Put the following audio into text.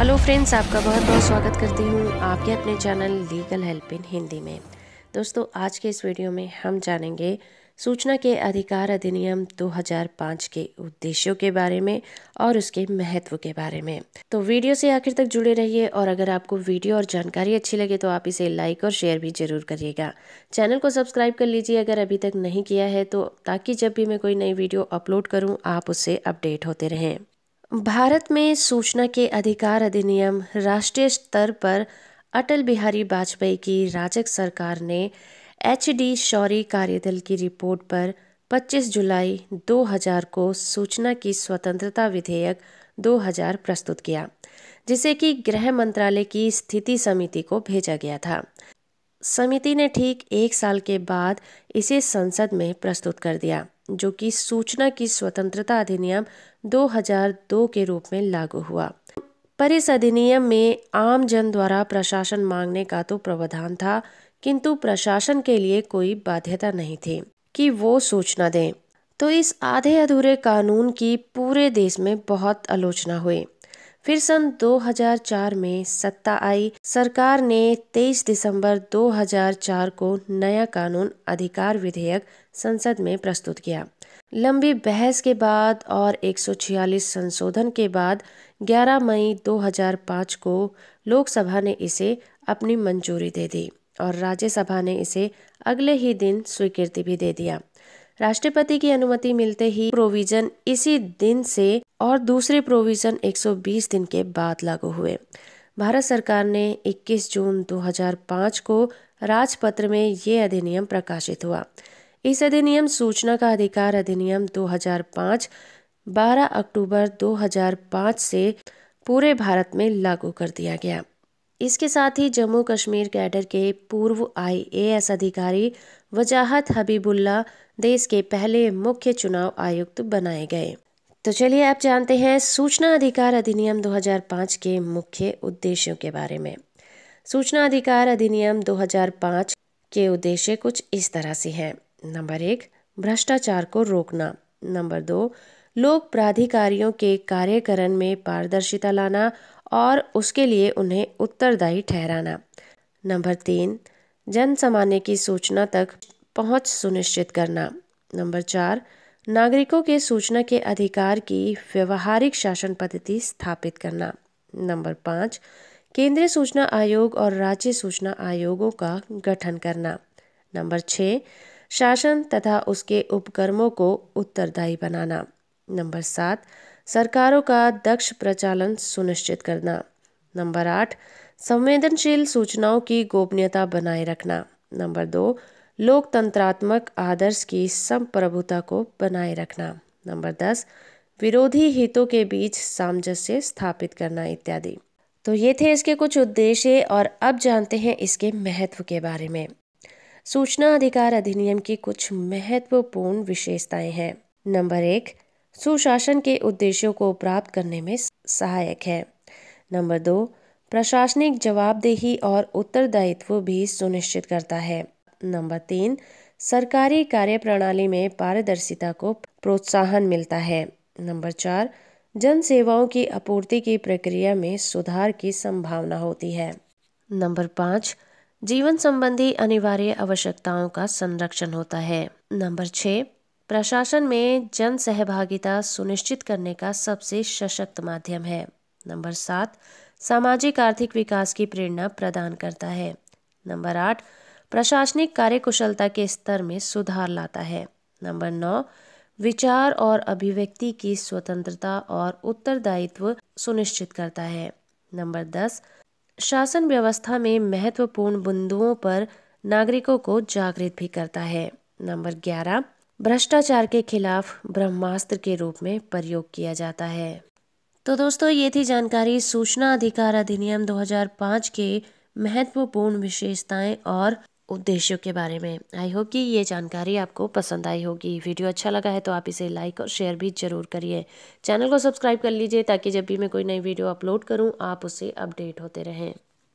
hello friends आपका बहुत बहुत स्वागत करती हूँ आपके अपने channel legal help in Hindi में दोस्तों आज के इस वीडियो में हम जानेंगे सूचना के अधिकार अधिनियम 2005 के उद्देश्यों के बारे में और उसके महत्व के बारे में तो वीडियो से आखिर तक जुड़े रहिए और अगर आपको वीडियो और जानकारी अच्छी लगे तो आप इसे लाइक और शेयर भी जरूर करिएगा चैनल को सब्सक्राइब कर लीजिए अगर अभी तक नहीं किया है तो ताकि जब भी मैं कोई नई वीडियो अपलोड करूँ आप उससे अपडेट होते रहें भारत में सूचना के अधिकार अधिनियम राष्ट्रीय स्तर पर अटल बिहारी वाजपेयी की राजक सरकार ने एच डी शौरी कार्यदल की रिपोर्ट पर 25 जुलाई 2000 को सूचना की स्वतंत्रता विधेयक 2000 प्रस्तुत किया जिसे कि गृह मंत्रालय की स्थिति समिति को भेजा गया था समिति ने ठीक एक साल के बाद इसे संसद में प्रस्तुत कर दिया जो कि सूचना की स्वतंत्रता अधिनियम 2002 के रूप में लागू हुआ पर इस अधिनियम में आम जन द्वारा प्रशासन मांगने का तो प्रावधान था किंतु प्रशासन के लिए कोई बाध्यता नहीं थी कि वो सूचना दें तो इस आधे अधूरे कानून की पूरे देश में बहुत आलोचना हुई फिर सन 2004 में सत्ता आई सरकार ने 23 दिसंबर 2004 को नया कानून अधिकार विधेयक संसद में प्रस्तुत किया लंबी बहस के बाद और 146 संशोधन के बाद 11 मई 2005 को लोकसभा ने इसे अपनी मंजूरी दे दी और राज्यसभा ने इसे अगले ही दिन स्वीकृति भी दे दिया राष्ट्रपति की अनुमति मिलते ही प्रोविजन इसी दिन से और दूसरे प्रोविजन 120 दिन के बाद लागू हुए भारत सरकार ने 21 जून 2005 को राजपत्र में ये अधिनियम प्रकाशित हुआ इस अधिनियम सूचना का अधिकार अधिनियम 2005 12 अक्टूबर 2005 से पूरे भारत में लागू कर दिया गया इसके साथ ही जम्मू कश्मीर कैडर के पूर्व आईएएस अधिकारी वजाहत हबीबुल्ला देश के पहले मुख्य चुनाव आयुक्त बनाए गए तो चलिए आप जानते हैं सूचना अधिकार अधिनियम 2005 के मुख्य उद्देश्यों के बारे में सूचना अधिकार अधिनियम 2005 के उद्देश्य कुछ इस तरह से हैं नंबर एक भ्रष्टाचार को रोकना नंबर दो लोक प्राधिकारियों के कार्यकरण में पारदर्शिता लाना और उसके लिए उन्हें उत्तरदायी ठहराना नंबर तीन जन सामान्य की सूचना तक पहुंच सुनिश्चित करना नंबर चार नागरिकों के सूचना के अधिकार की व्यवहारिक शासन पद्धति स्थापित करना नंबर पाँच केंद्रीय सूचना आयोग और राज्य सूचना आयोगों का गठन करना नंबर छः शासन तथा उसके उपक्रमों को उत्तरदायी बनाना नंबर सात सरकारों का दक्ष प्रचालन सुनिश्चित करना नंबर आठ संवेदनशील सूचनाओं की गोपनीयता बनाए रखना नंबर दो लोकतंत्रात्मक आदर्श की संप्रभुता को बनाए रखना नंबर दस विरोधी हितों के बीच सामंजस्य स्थापित करना इत्यादि तो ये थे इसके कुछ उद्देश्य और अब जानते हैं इसके महत्व के बारे में सूचना अधिकार अधिनियम की कुछ महत्वपूर्ण विशेषताएं हैं नंबर एक सुशासन के उद्देश्यों को प्राप्त करने में सहायक है नंबर दो प्रशासनिक जवाबदेही और उत्तरदायित्व भी सुनिश्चित करता है नंबर तीन सरकारी कार्यप्रणाली में पारदर्शिता को प्रोत्साहन मिलता है नंबर चार जन सेवाओं की आपूर्ति की प्रक्रिया में सुधार की संभावना होती है नंबर पाँच जीवन संबंधी अनिवार्य आवश्यकताओं का संरक्षण होता है नंबर छः प्रशासन में जन सहभागिता सुनिश्चित करने का सबसे सशक्त माध्यम है नंबर सात सामाजिक आर्थिक विकास की प्रेरणा प्रदान करता है नंबर आठ प्रशासनिक कार्यकुशलता के स्तर में सुधार लाता है नंबर नौ विचार और अभिव्यक्ति की स्वतंत्रता और उत्तरदायित्व सुनिश्चित करता है नंबर दस शासन व्यवस्था में महत्वपूर्ण बिंदुओं पर नागरिकों को जागृत भी करता है नंबर ग्यारह भ्रष्टाचार के खिलाफ ब्रह्मास्त्र के रूप में प्रयोग किया जाता है तो दोस्तों ये थी जानकारी सूचना अधिकार अधिनियम 2005 के महत्वपूर्ण विशेषताएं और उद्देश्यों के बारे में आई होप कि ये जानकारी आपको पसंद आई होगी वीडियो अच्छा लगा है तो आप इसे लाइक और शेयर भी जरूर करिए चैनल को सब्सक्राइब कर लीजिए ताकि जब भी मैं कोई नई वीडियो अपलोड करूँ आप उससे अपडेट होते रहें